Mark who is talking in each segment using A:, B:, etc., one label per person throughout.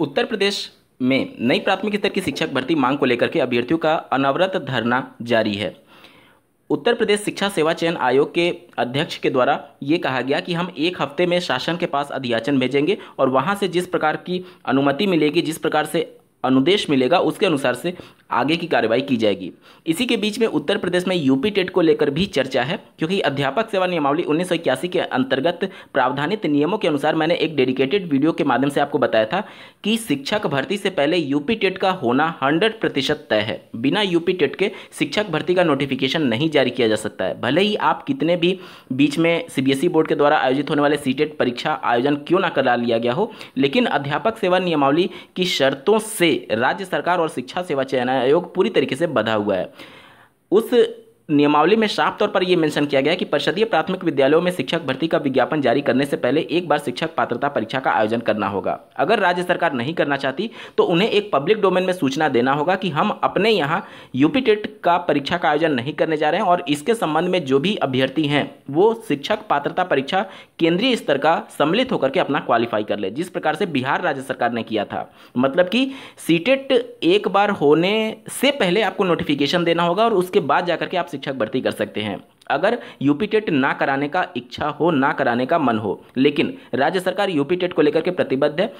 A: उत्तर प्रदेश में नई प्राथमिक स्तर की शिक्षक भर्ती मांग को लेकर के अभ्यर्थियों का अनवरत धरना जारी है उत्तर प्रदेश शिक्षा सेवा चयन आयोग के अध्यक्ष के द्वारा ये कहा गया कि हम एक हफ्ते में शासन के पास अधियाचन भेजेंगे और वहाँ से जिस प्रकार की अनुमति मिलेगी जिस प्रकार से अनुदेश मिलेगा उसके अनुसार से आगे की कार्रवाई की जाएगी इसी के बीच में उत्तर प्रदेश में यूपी टेट को लेकर भी चर्चा है क्योंकि अध्यापक सेवा नियमावली उन्नीस के अंतर्गत प्रावधानित नियमों के अनुसार मैंने एक डेडिकेटेड वीडियो के माध्यम से आपको बताया था कि शिक्षक भर्ती से पहले यूपी टेट का होना हंड्रेड प्रतिशत तय है बिना यूपी टेट के शिक्षक भर्ती का नोटिफिकेशन नहीं जारी किया जा सकता है भले ही आप कितने भी बीच में सीबीएसई बोर्ड के द्वारा आयोजित होने वाले सी परीक्षा आयोजन क्यों ना करा लिया गया हो लेकिन अध्यापक सेवा नियमावली की शर्तों से राज्य सरकार और शिक्षा सेवा चयन आयोग पूरी तरीके से बधा हुआ है उस नियमावली में साफ तौर पर यह मेंशन किया गया है कि परिषदीय प्राथमिक विद्यालयों में शिक्षक भर्ती का विज्ञापन जारी करने से पहले एक बार शिक्षक पात्रता परीक्षा का आयोजन करना होगा अगर राज्य सरकार नहीं करना चाहती तो उन्हें एक पब्लिक डोमेन में सूचना देना होगा कि हम अपने यहाँ यूपी टेट का परीक्षा का आयोजन नहीं करने जा रहे हैं और इसके संबंध में जो भी अभ्यर्थी हैं वो शिक्षक पात्रता परीक्षा केंद्रीय स्तर का सम्मिलित होकर के अपना क्वालिफाई कर ले जिस प्रकार से बिहार राज्य सरकार ने किया था मतलब कि सीटेट एक बार होने से पहले आपको नोटिफिकेशन देना होगा और उसके बाद जाकर के आप शिक्षक भर्ती कर सकते हैं अगर यूपी टेट ना कराने का इच्छा हो ना कराने का मन हो लेकिन राज्य सरकार यूपी टेट को लेकर के प्रतिबद्ध है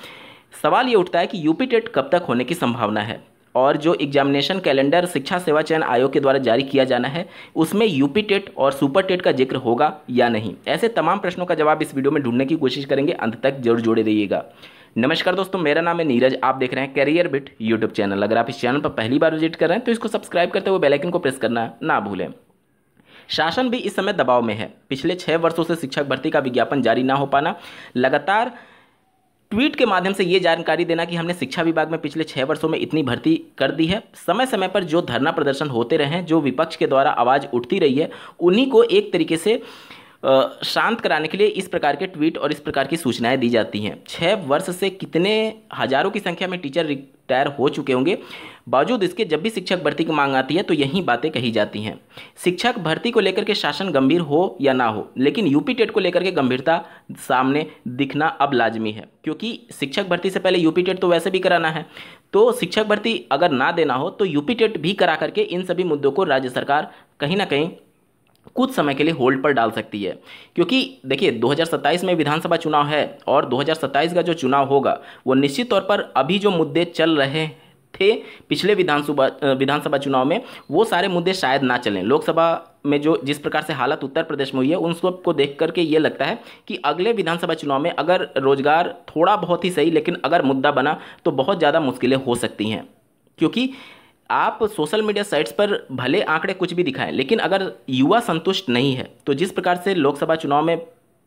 A: सवाल ये उठता है कि यूपी टेट कब तक होने की संभावना है और जो एग्जामिनेशन कैलेंडर शिक्षा सेवा चयन आयोग के द्वारा जारी किया जाना है उसमें यूपी टेट और सुपर टेट का जिक्र होगा या नहीं ऐसे तमाम प्रश्नों का जवाब इस वीडियो में ढूंढने की कोशिश करेंगे अंत तक जरूर जुड़े रहिएगा नमस्कार दोस्तों मेरा नाम है नीरज आप देख रहे हैं करियर बिट यूट्यूब चैनल अगर आप इस चैनल पर पहली बार विजिट कर रहे हैं तो इसको सब्सक्राइब करते हुए बेलाइकन को प्रेस करना ना भूलें शासन भी इस समय दबाव में है पिछले छः वर्षों से शिक्षक भर्ती का विज्ञापन जारी ना हो पाना लगातार ट्वीट के माध्यम से ये जानकारी देना कि हमने शिक्षा विभाग में पिछले छः वर्षों में इतनी भर्ती कर दी है समय समय पर जो धरना प्रदर्शन होते रहे हैं जो विपक्ष के द्वारा आवाज़ उठती रही है उन्हीं को एक तरीके से शांत कराने के लिए इस प्रकार के ट्वीट और इस प्रकार की सूचनाएं दी जाती हैं छः वर्ष से कितने हज़ारों की संख्या में टीचर रिटायर हो चुके होंगे बावजूद इसके जब भी शिक्षक भर्ती की मांग आती है तो यही बातें कही जाती हैं शिक्षक भर्ती को लेकर के शासन गंभीर हो या ना हो लेकिन यूपी टेट को लेकर के गंभीरता सामने दिखना अब लाजमी है क्योंकि शिक्षक भर्ती से पहले यूपी टेट तो वैसे भी कराना है तो शिक्षक भर्ती अगर ना देना हो तो यूपी टेट भी करा करके इन सभी मुद्दों को राज्य सरकार कहीं ना कहीं कुछ समय के लिए होल्ड पर डाल सकती है क्योंकि देखिए 2027 में विधानसभा चुनाव है और 2027 का जो चुनाव होगा वो निश्चित तौर पर अभी जो मुद्दे चल रहे थे पिछले विधानसभा विधानसभा चुनाव में वो सारे मुद्दे शायद ना चलें लोकसभा में जो जिस प्रकार से हालत उत्तर प्रदेश में हुई है उन सब को देख करके ये लगता है कि अगले विधानसभा चुनाव में अगर रोजगार थोड़ा बहुत ही सही लेकिन अगर मुद्दा बना तो बहुत ज़्यादा मुश्किलें हो सकती हैं क्योंकि आप सोशल मीडिया साइट्स पर भले आंकड़े कुछ भी दिखाएं लेकिन अगर युवा संतुष्ट नहीं है तो जिस प्रकार से लोकसभा चुनाव में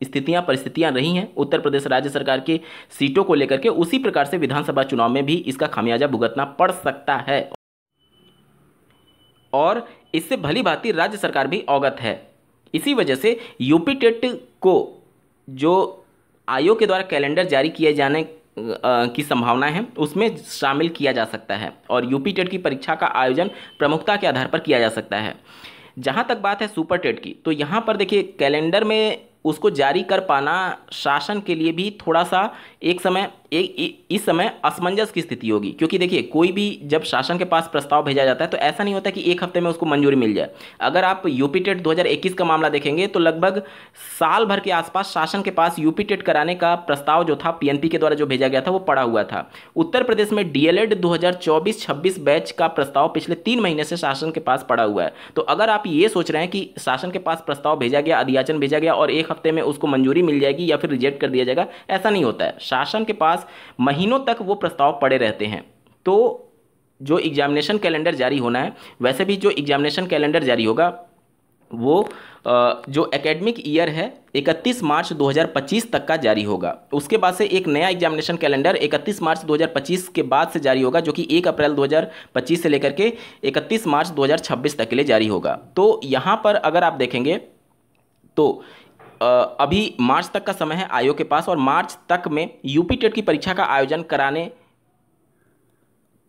A: स्थितियां परिस्थितियां रही हैं उत्तर प्रदेश राज्य सरकार की सीटों को लेकर के उसी प्रकार से विधानसभा चुनाव में भी इसका खामियाजा भुगतना पड़ सकता है और इससे भली भांति राज्य सरकार भी अवगत है इसी वजह से यूपी टेट को जो आयोग के द्वारा कैलेंडर जारी किए जाने की संभावना है उसमें शामिल किया जा सकता है और यूपी टेट की परीक्षा का आयोजन प्रमुखता के आधार पर किया जा सकता है जहाँ तक बात है सुपर टेट की तो यहाँ पर देखिए कैलेंडर में उसको जारी कर पाना शासन के लिए भी थोड़ा सा एक समय ए, ए, इस समय असमंजस की स्थिति होगी क्योंकि देखिए कोई भी जब शासन के पास प्रस्ताव भेजा जाता है तो ऐसा नहीं होता कि एक हफ्ते में उसको मंजूरी मिल जाए अगर आप यूपी टेट दो का मामला देखेंगे तो लगभग साल भर के आसपास शासन के पास यूपी टेट कराने का प्रस्ताव जो था पीएनपी के द्वारा जो भेजा गया था वो पड़ा हुआ था उत्तर प्रदेश में डीएलएड दो हजार बैच का प्रस्ताव पिछले तीन महीने से शासन के पास पड़ा हुआ है तो अगर आप ये सोच रहे हैं कि शासन के पास प्रस्ताव भेजा गया अधियाचन भेजा गया और एक हफ्ते में उसको मंजूरी मिल जाएगी या फिर रिजेक्ट कर दिया जाएगा ऐसा नहीं होता है शासन के पास महीनों तक वो प्रस्ताव पड़े रहते हैं तो जो एग्जामिनेशन कैलेंडर जारी होना है वैसे भी जो एग्जामिनेशन कैलेंडर जारी होगा वो जो एकेडमिक ईयर है 31 मार्च 2025 तक का जारी होगा उसके बाद से एक नया एग्जामिनेशन कैलेंडर 31 मार्च 2025 के बाद से जारी होगा जो कि 1 अप्रैल 2025 से लेकर के 31 मार्च 2026 तक के लिए जारी होगा तो यहाँ पर अगर आप देखेंगे तो अभी मार्च तक का समय है आयोग के पास और मार्च तक में यूपी टेट की परीक्षा का आयोजन कराने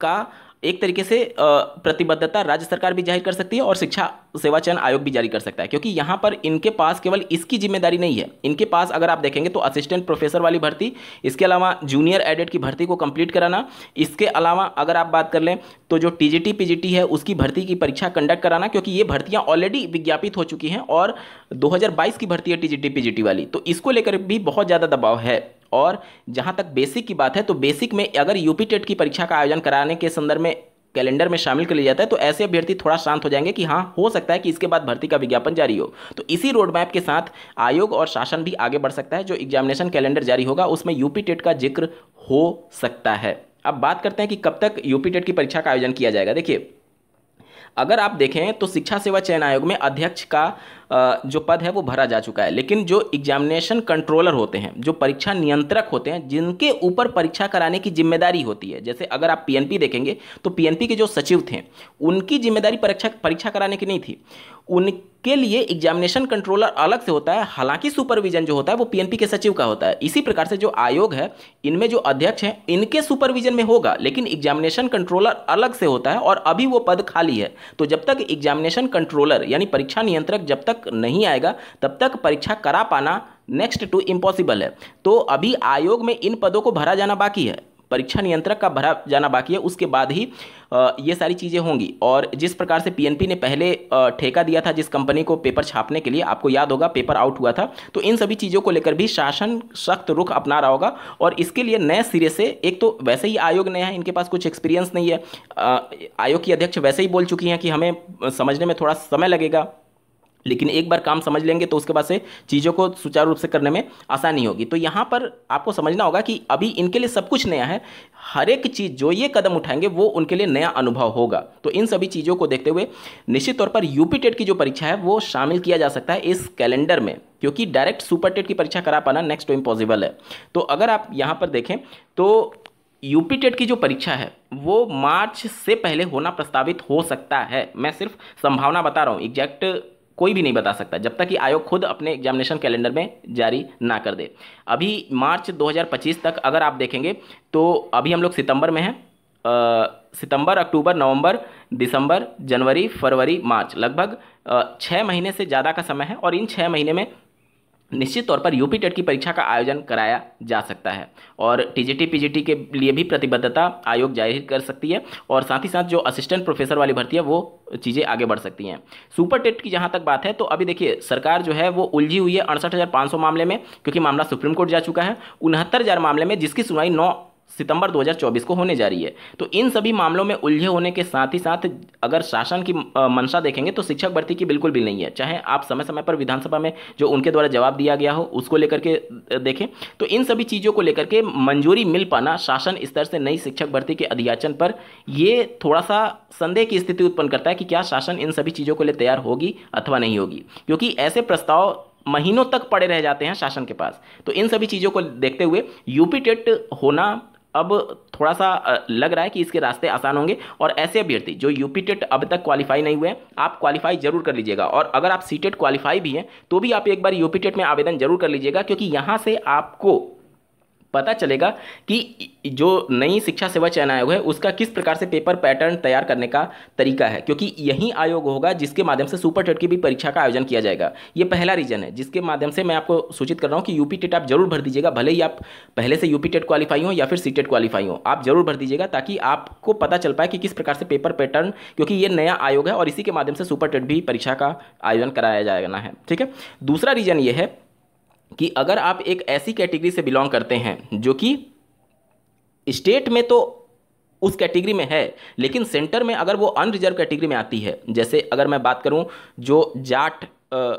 A: का एक तरीके से प्रतिबद्धता राज्य सरकार भी जाहिर कर सकती है और शिक्षा सेवा चयन आयोग भी जारी कर सकता है क्योंकि यहाँ पर इनके पास केवल इसकी जिम्मेदारी नहीं है इनके पास अगर आप देखेंगे तो असिस्टेंट प्रोफेसर वाली भर्ती इसके अलावा जूनियर एडेड की भर्ती को कंप्लीट कराना इसके अलावा अगर आप बात कर लें तो जो टी जी है उसकी भर्ती की परीक्षा कंडक्ट कराना क्योंकि ये भर्तियाँ ऑलरेडी विज्ञापित हो चुकी हैं और दो की भर्ती है टी जी वाली तो इसको लेकर भी बहुत ज़्यादा दबाव है और जहाँ तक बेसिक की बात है तो बेसिक में अगर यूपी टेट की परीक्षा का आयोजन कराने के संदर्भ में कैलेंडर में शामिल कर लिया जाता है तो ऐसे अभ्यर्थी थोड़ा शांत हो जाएंगे कि हाँ हो सकता है कि इसके बाद भर्ती का विज्ञापन जारी हो तो इसी रोड मैप के साथ आयोग और शासन भी आगे बढ़ सकता है जो एग्जामिनेशन कैलेंडर जारी होगा उसमें यूपी टेट का जिक्र हो सकता है अब बात करते हैं कि कब तक यूपी टेट की परीक्षा का आयोजन किया जाएगा देखिए अगर आप देखें तो शिक्षा सेवा चयन आयोग में अध्यक्ष का जो पद है वो भरा जा चुका है लेकिन जो एग्जामिनेशन कंट्रोलर होते हैं जो परीक्षा नियंत्रक होते हैं जिनके ऊपर परीक्षा कराने की जिम्मेदारी होती है जैसे अगर आप पीएनपी देखेंगे तो पीएनपी के जो सचिव थे उनकी जिम्मेदारी परीक्षा परीक्षा कराने की नहीं थी उनके लिए एग्जामिनेशन कंट्रोलर अलग से होता है हालांकि सुपरविजन जो होता है वो पीएनपी के सचिव का होता है इसी प्रकार से जो आयोग है इनमें जो अध्यक्ष हैं इनके सुपरविजन में होगा लेकिन एग्जामिनेशन कंट्रोलर अलग से होता है और अभी वो पद खाली है तो जब तक एग्जामिनेशन कंट्रोलर यानी परीक्षा नियंत्रक जब तक नहीं आएगा तब तक परीक्षा करा पाना नेक्स्ट टू इम्पॉसिबल है तो अभी आयोग में इन पदों को भरा जाना बाकी है परीक्षा नियंत्रक का भरा जाना बाकी है उसके बाद ही ये सारी चीज़ें होंगी और जिस प्रकार से पीएनपी ने पहले ठेका दिया था जिस कंपनी को पेपर छापने के लिए आपको याद होगा पेपर आउट हुआ था तो इन सभी चीज़ों को लेकर भी शासन सख्त रुख अपना रहा होगा और इसके लिए नए सिरे से एक तो वैसे ही आयोग नया है इनके पास कुछ एक्सपीरियंस नहीं है आयोग की अध्यक्ष वैसे ही बोल चुकी हैं कि हमें समझने में थोड़ा समय लगेगा लेकिन एक बार काम समझ लेंगे तो उसके बाद से चीज़ों को सुचारू रूप से करने में आसानी होगी तो यहाँ पर आपको समझना होगा कि अभी इनके लिए सब कुछ नया है हर एक चीज़ जो ये कदम उठाएंगे वो उनके लिए नया अनुभव होगा तो इन सभी चीज़ों को देखते हुए निश्चित तौर पर यूपी टेट की जो परीक्षा है वो शामिल किया जा सकता है इस कैलेंडर में क्योंकि डायरेक्ट सुपर टेट की परीक्षा करा पाना नेक्स्ट टू इम्पॉसिबल है तो अगर आप यहाँ पर देखें तो यूपी टेट की जो परीक्षा है वो मार्च से पहले होना प्रस्तावित हो सकता है मैं सिर्फ संभावना बता रहा हूँ एग्जैक्ट कोई भी नहीं बता सकता जब तक कि आयोग खुद अपने एग्जामिनेशन कैलेंडर में जारी ना कर दे अभी मार्च 2025 तक अगर आप देखेंगे तो अभी हम लोग सितंबर में हैं सितंबर अक्टूबर नवंबर दिसंबर जनवरी फरवरी मार्च लगभग छः महीने से ज़्यादा का समय है और इन छः महीने में निश्चित तौर पर यूपी टेट की परीक्षा का आयोजन कराया जा सकता है और टीजीटी पीजीटी के लिए भी प्रतिबद्धता आयोग जाहिर कर सकती है और साथ ही साथ जो असिस्टेंट प्रोफेसर वाली भर्ती है वो चीज़ें आगे बढ़ सकती हैं सुपर टेट की जहां तक बात है तो अभी देखिए सरकार जो है वो उलझी हुई है अड़सठ मामले में क्योंकि मामला सुप्रीम कोर्ट जा चुका है उनहत्तर मामले में जिसकी सुनवाई नौ सितंबर 2024 को होने जा रही है तो इन सभी मामलों में उलझे होने के साथ ही साथ अगर शासन की मंशा देखेंगे तो शिक्षक भर्ती की बिल्कुल भी नहीं है चाहे आप समय समय पर विधानसभा में जो उनके द्वारा जवाब दिया गया हो उसको लेकर के देखें तो इन सभी चीज़ों को लेकर के मंजूरी मिल पाना शासन स्तर से नई शिक्षक भर्ती के अधियाचन पर यह थोड़ा सा संदेह की स्थिति उत्पन्न करता है कि क्या शासन इन सभी चीज़ों के लिए तैयार होगी अथवा नहीं होगी क्योंकि ऐसे प्रस्ताव महीनों तक पड़े रह जाते हैं शासन के पास तो इन सभी चीज़ों को देखते हुए यूपी टेट होना अब थोड़ा सा लग रहा है कि इसके रास्ते आसान होंगे और ऐसे अभ्यर्थी जो यूपी टेट अब तक क्वालिफाई नहीं हुए आप क्वालिफाई जरूर कर लीजिएगा और अगर आप सी टेट क्वालिफाई भी हैं तो भी आप एक बार यूपी टेट में आवेदन जरूर कर लीजिएगा क्योंकि यहाँ से आपको पता चलेगा कि जो नई शिक्षा सेवा चयन आयोग है उसका किस प्रकार से पेपर पैटर्न तैयार करने का तरीका है क्योंकि यही आयोग होगा जिसके माध्यम से सुपर टेट की भी परीक्षा का आयोजन किया जाएगा ये पहला रीजन है जिसके माध्यम से मैं आपको सूचित कर रहा हूँ कि यूपी टेट आप जरूर भर दीजिएगा भले ही आप पहले से यूपी टेट क्वालिफाई हो या फिर सी टेट क्वालिफाई हो आप जरूर भर दीजिएगा ताकि आपको पता चल पाए कि किस प्रकार से पेपर पैटर्न क्योंकि ये नया आयोग है और इसी के माध्यम से सुपर टेट भी परीक्षा का आयोजन कराया जाना है ठीक है दूसरा रीजन ये है कि अगर आप एक ऐसी कैटेगरी से बिलोंग करते हैं जो कि स्टेट में तो उस कैटेगरी में है लेकिन सेंटर में अगर वो अनरिजर्व कैटेगरी में आती है जैसे अगर मैं बात करूं जो जाट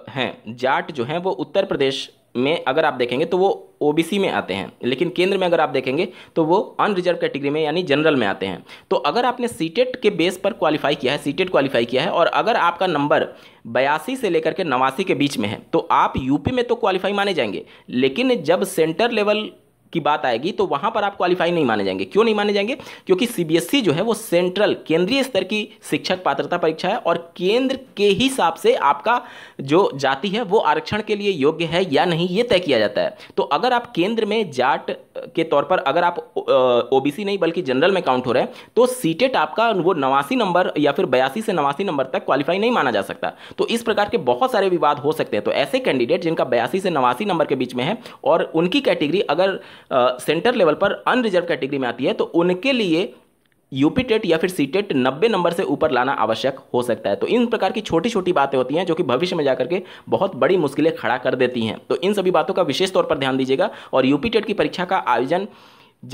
A: हैं जाट जो हैं वो उत्तर प्रदेश में अगर आप देखेंगे तो वो ओबीसी में आते हैं लेकिन केंद्र में अगर आप देखेंगे तो वो अनरिजर्व कैटेगरी में यानी जनरल में आते हैं तो अगर आपने सीटेट e के बेस पर क्वालिफाई किया है सीटेट क्वालिफाई e किया है और अगर आपका नंबर बयासी से लेकर के नवासी के बीच में है तो आप यूपी में तो क्वालिफाई माने जाएंगे लेकिन जब सेंटर लेवल की बात आएगी तो वहाँ पर आप क्वालिफाई नहीं माने जाएंगे क्यों नहीं माने जाएंगे क्योंकि सीबीएसई e जो है वो सेंट्रल केंद्रीय स्तर की शिक्षक पात्रता परीक्षा है और केंद्र के हिसाब से आपका जो जाति है वो आरक्षण के लिए योग्य है या नहीं ये तय किया जाता है तो अगर आप केंद्र में जाट के तौर पर अगर आप ओबीसी नहीं बल्कि जनरल में काउंट हो रहे हैं तो सीटेट e आपका वो नवासी नंबर या फिर बयासी से नवासी नंबर तक क्वालिफाई नहीं माना जा सकता तो इस प्रकार के बहुत सारे विवाद हो सकते हैं तो ऐसे कैंडिडेट जिनका बयासी से नवासी नंबर के बीच में है और उनकी कैटेगरी अगर सेंटर लेवल पर अनरिजर्व कैटेगरी में आती है तो उनके लिए यूपी टेट या फिर सी टेट नब्बे नंबर से ऊपर लाना आवश्यक हो सकता है तो इन प्रकार की छोटी छोटी बातें होती हैं जो कि भविष्य में जाकर के बहुत बड़ी मुश्किलें खड़ा कर देती हैं तो इन सभी बातों का विशेष तौर पर ध्यान दीजिएगा और यूपी टेट की परीक्षा का आयोजन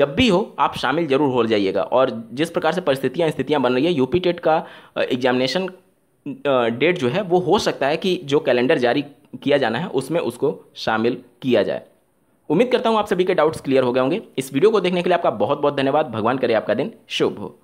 A: जब भी हो आप शामिल जरूर हो जाइएगा और जिस प्रकार से परिस्थितियाँ स्थितियाँ बन रही है यूपी टेट का एग्जामिनेशन डेट जो है वो हो सकता है कि जो कैलेंडर जारी किया जाना है उसमें उसको शामिल किया जाए उम्मीद करता हूँ आप सभी के डाउट्स क्लियर हो गए होंगे इस वीडियो को देखने के लिए आपका बहुत बहुत धन्यवाद भगवान करे आपका दिन शुभ हो